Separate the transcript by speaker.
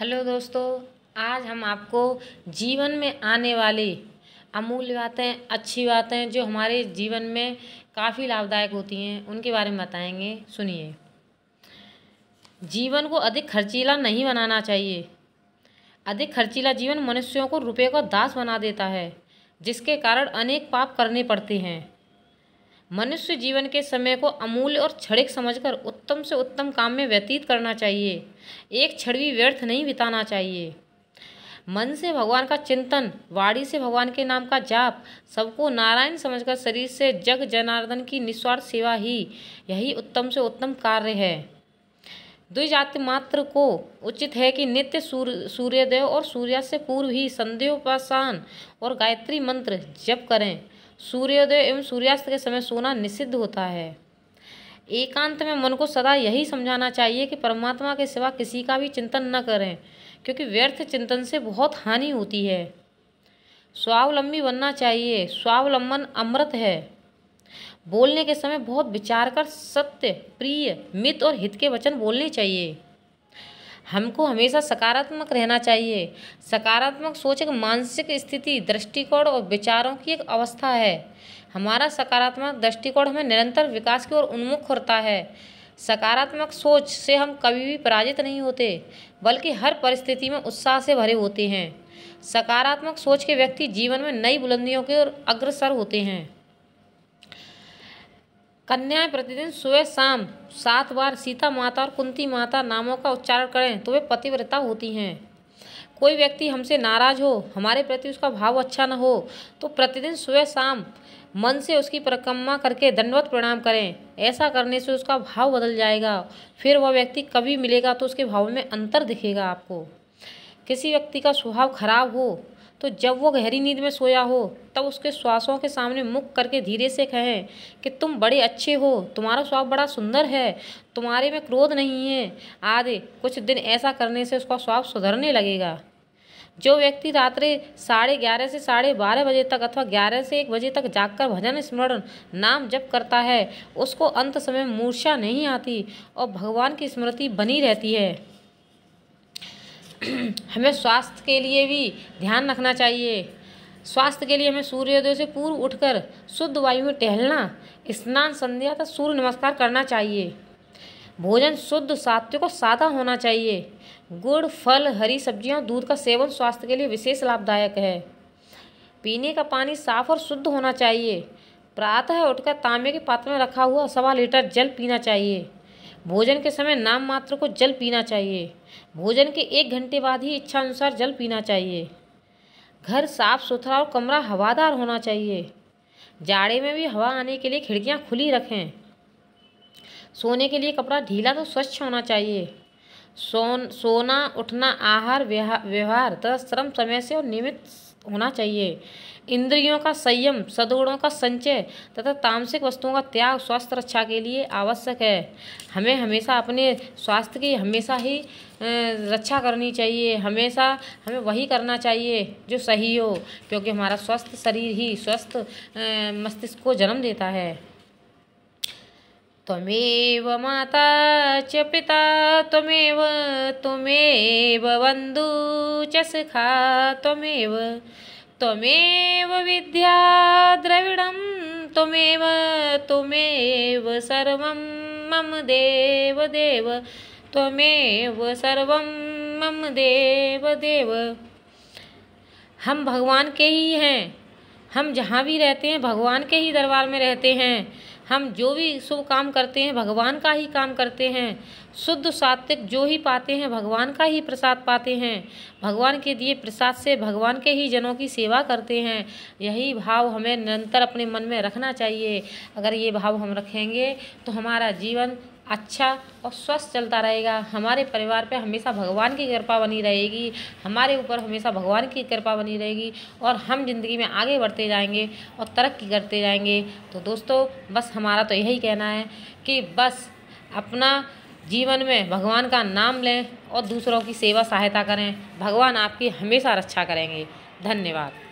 Speaker 1: hello दोस्तों आज हम आपको जीवन में आने वाली अमूल्य बातें अच्छी बातें जो हमारे जीवन में काफ़ी लाभदायक होती हैं उनके बारे में बताएंगे सुनिए जीवन को अधिक खर्चीला नहीं बनाना चाहिए अधिक खर्चीला जीवन मनुष्यों को रुपये का दास बना देता है जिसके कारण अनेक पाप करने पड़ते हैं मनुष्य जीवन के समय को अमूल्य और क्षणिक समझकर उत्तम से उत्तम काम में व्यतीत करना चाहिए एक क्षण भी व्यर्थ नहीं बिताना चाहिए मन से भगवान का चिंतन वाणी से भगवान के नाम का जाप सबको नारायण समझकर शरीर से जग जनार्दन की निस्वार्थ सेवा ही यही उत्तम से उत्तम कार्य है द्विजाति मात्र को उचित है कि नित्य सूर्य सूर्योदय और सूर्यास्त से पूर्व ही संध्योपासन और गायत्री मंत्र जप करें सूर्योदय एवं सूर्यास्त के समय सोना निषिद्ध होता है एकांत में मन को सदा यही समझाना चाहिए कि परमात्मा के सिवा किसी का भी चिंतन न करें क्योंकि व्यर्थ चिंतन से बहुत हानि होती है स्वावलंबी बनना चाहिए स्वावलंबन अमृत है बोलने के समय बहुत विचार कर सत्य प्रिय मित और हित के वचन बोलने चाहिए हमको हमेशा सकारात्मक रहना चाहिए सकारात्मक सोच एक मानसिक स्थिति दृष्टिकोण और विचारों की एक अवस्था है हमारा सकारात्मक दृष्टिकोण हमें निरंतर विकास की ओर उन्मुख करता है सकारात्मक सोच से हम कभी भी पराजित नहीं होते बल्कि हर परिस्थिति में उत्साह से भरे होते हैं सकारात्मक सोच के व्यक्ति जीवन में नई बुलंदियों की ओर अग्रसर होते हैं कन्याएं प्रतिदिन सुबह शाम सात बार सीता माता और कुंती माता नामों का उच्चारण करें तो वे पतिव्रता होती हैं कोई व्यक्ति हमसे नाराज हो हमारे प्रति उसका भाव अच्छा न हो तो प्रतिदिन सुबह शाम मन से उसकी परिक्रमा करके दंडवत प्रणाम करें ऐसा करने से उसका भाव बदल जाएगा फिर वह व्यक्ति कभी मिलेगा तो उसके भाव में अंतर दिखेगा आपको किसी व्यक्ति का स्वभाव खराब हो तो जब वो गहरी नींद में सोया हो तब उसके श्वासों के सामने मुख करके धीरे से कहें कि तुम बड़े अच्छे हो तुम्हारा स्वभाव बड़ा सुंदर है तुम्हारे में क्रोध नहीं है आदि कुछ दिन ऐसा करने से उसका स्वाब सुधरने लगेगा जो व्यक्ति रात्रि साढ़े ग्यारह से साढ़े बारह बजे तक अथवा ग्यारह से एक बजे तक जागकर भजन स्मरण नाम जप करता है उसको अंत समय मूर्छा नहीं आती और भगवान की स्मृति बनी रहती है हमें स्वास्थ्य के लिए भी ध्यान रखना चाहिए स्वास्थ्य के लिए हमें सूर्योदय से पूर्व उठकर शुद्ध वायु में टहलना स्नान संध्या तथा सूर्य नमस्कार करना चाहिए भोजन शुद्ध सात्विक और सादा होना चाहिए गुड़ फल हरी सब्जियां दूध का सेवन स्वास्थ्य के लिए विशेष लाभदायक है पीने का पानी साफ और शुद्ध होना चाहिए प्रातः उठकर तांबे के पात्र में रखा हुआ सवा लीटर जल पीना चाहिए भोजन के समय नाम मात्र को जल पीना चाहिए भोजन के एक घंटे बाद ही इच्छा अनुसार जल पीना चाहिए घर साफ सुथरा और कमरा हवादार होना चाहिए जाड़े में भी हवा आने के लिए खिड़कियाँ खुली रखें सोने के लिए कपड़ा ढीला तो स्वच्छ होना चाहिए सोन सोना उठना आहार व्यवहार तथा श्रम समय से और नियमित होना चाहिए इंद्रियों का संयम सदगुणों का संचय तथा तामसिक वस्तुओं का त्याग स्वास्थ्य रक्षा के लिए आवश्यक है हमें हमेशा अपने स्वास्थ्य की हमेशा ही रक्षा करनी चाहिए हमेशा हमें वही करना चाहिए जो सही हो क्योंकि हमारा स्वस्थ शरीर ही स्वस्थ मस्तिष्क को जन्म देता है त्वमेव माता च पिता त्वमेव त्वमेव बन्धु च सखा त्वमेव त्वमेव विद्या द्रविडं त्वमेव त्वमेव सर्वं मम देव देव त्वमेव सर्वं मम देव देव हम भगवान के ही हैं हम जहाँ भी रहते हैं भगवान के ही दरबार में रहते हैं हम जो भी शुभ काम करते हैं भगवान का ही काम करते हैं शुद्ध सात्विक जो ही पाते हैं भगवान का ही प्रसाद पाते हैं भगवान के दिए प्रसाद से भगवान के ही जनों की सेवा करते हैं यही भाव हमें निरंतर अपने मन में रखना चाहिए अगर ये भाव हम रखेंगे तो हमारा जीवन अच्छा और स्वस्थ चलता रहेगा हमारे परिवार पे हमेशा भगवान की कृपा बनी रहेगी हमारे ऊपर हमेशा भगवान की कृपा बनी रहेगी और हम ज़िंदगी में आगे बढ़ते जाएंगे और तरक्की करते जाएंगे तो दोस्तों बस हमारा तो यही कहना है कि बस अपना जीवन में भगवान का नाम लें और दूसरों की सेवा सहायता करें भगवान आपकी हमेशा रक्षा करेंगे धन्यवाद